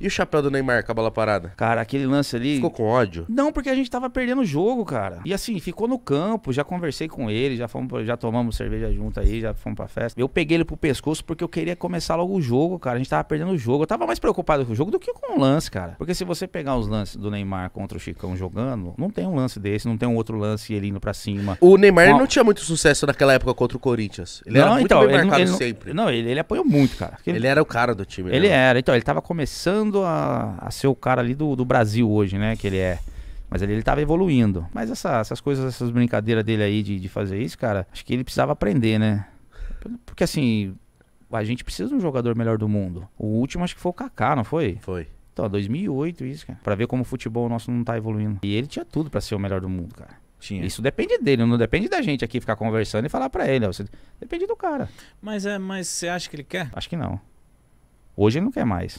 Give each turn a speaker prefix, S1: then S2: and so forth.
S1: E o chapéu do Neymar com a bola parada? Cara, aquele lance ali. Ficou com ódio? Não, porque a gente tava perdendo o jogo, cara. E assim, ficou no campo, já conversei com ele, já, fomos, já tomamos cerveja junto aí, já fomos pra festa. Eu peguei ele pro pescoço porque eu queria começar logo o jogo, cara. A gente tava perdendo o jogo. Eu tava mais preocupado com o jogo do que com o lance, cara. Porque se você pegar os lances do Neymar contra o Chicão jogando, não tem um lance desse, não tem um outro lance ele indo pra cima. O Neymar uma... não tinha muito sucesso naquela época contra o Corinthians. Ele não, era muito então, bem ele marcado não, ele sempre. Não, ele, ele apoiou muito, cara. Ele... ele... era o cara do time. Ele né? era, então, ele tava começando voltando a, a ser o cara ali do, do Brasil hoje, né? Que ele é. Mas ali ele estava evoluindo. Mas essa, essas coisas, essas brincadeiras dele aí de, de fazer isso, cara, acho que ele precisava aprender, né? Porque assim, a gente precisa de um jogador melhor do mundo. O último acho que foi o Kaká, não foi? Foi. Então, 2008 isso, cara. Pra ver como o futebol nosso não tá evoluindo. E ele tinha tudo para ser o melhor do mundo, cara. Tinha. Isso depende dele, não depende da gente aqui ficar conversando e falar para ele. Ó. Depende do cara. Mas é, mas você acha que ele quer? Acho que não. Hoje ele não quer mais.